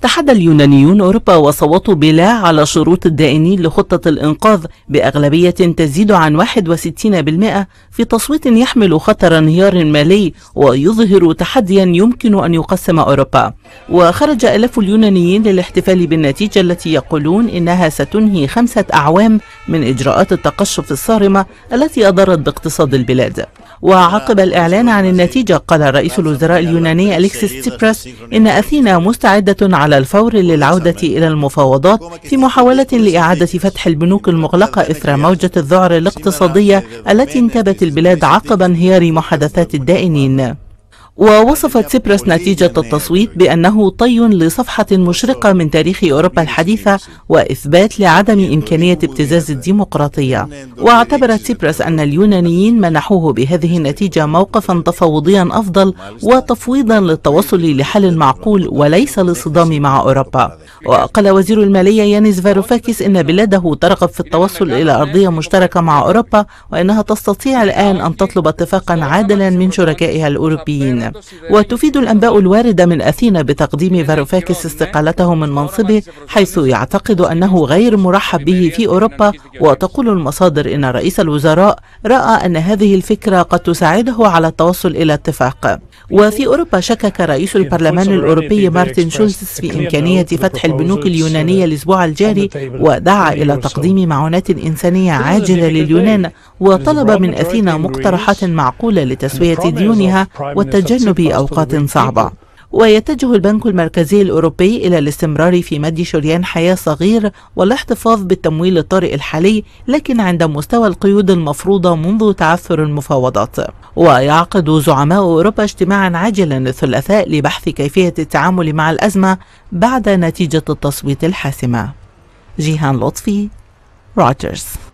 تحدى اليونانيون أوروبا وصوتوا بلا على شروط الدائنين لخطة الإنقاذ بأغلبية تزيد عن 61% في تصويت يحمل خطر انهيار مالي ويظهر تحديا يمكن أن يقسم أوروبا وخرج ألاف اليونانيين للاحتفال بالنتيجة التي يقولون إنها ستنهي خمسة أعوام من إجراءات التقشف الصارمة التي أضرت باقتصاد البلاد وعقب الإعلان عن النتيجة قال رئيس الوزراء اليوناني أليكسيس تيبرس إن أثينا مستعدة على الفور للعودة إلى المفاوضات في محاولة لإعادة فتح البنوك المغلقة إثر موجة الذعر الاقتصادية التي انتابت البلاد عقب انهيار محادثات الدائنين ووصفت سيبرس نتيجة التصويت بأنه طي لصفحة مشرقة من تاريخ أوروبا الحديثة وإثبات لعدم إمكانية ابتزاز الديمقراطية واعتبرت سيبرس أن اليونانيين منحوه بهذه النتيجة موقفا تفاوضيا أفضل وتفويضا للتوصل لحل معقول وليس للصدام مع أوروبا وقال وزير المالية يانيس فاروفاكيس إن بلاده ترغب في التوصل إلى أرضية مشتركة مع أوروبا وإنها تستطيع الآن أن تطلب اتفاقا عادلا من شركائها الأوروبيين وتفيد الأنباء الواردة من أثينا بتقديم فاروفاكس استقالته من منصبه حيث يعتقد أنه غير مرحب به في أوروبا وتقول المصادر إن رئيس الوزراء رأى أن هذه الفكرة قد تساعده على التوصل إلى اتفاق وفي أوروبا شكك رئيس البرلمان الأوروبي مارتن شولتس في إمكانية فتح البنوك اليونانية الأسبوع الجاري ودعا إلى تقديم معونات إنسانية عاجلة لليونان وطلب من أثينا مقترحات معقولة لتسوية ديونها والتجارب تجنب أوقات صعبة ويتجه البنك المركزي الأوروبي إلى الاستمرار في مد شريان حياة صغير والاحتفاظ بالتمويل الطارئ الحالي لكن عند مستوى القيود المفروضة منذ تعثر المفاوضات ويعقد زعماء أوروبا اجتماعا عاجلا الثلاثاء لبحث كيفية التعامل مع الأزمة بعد نتيجة التصويت الحاسمة جيهان لطفي روجرز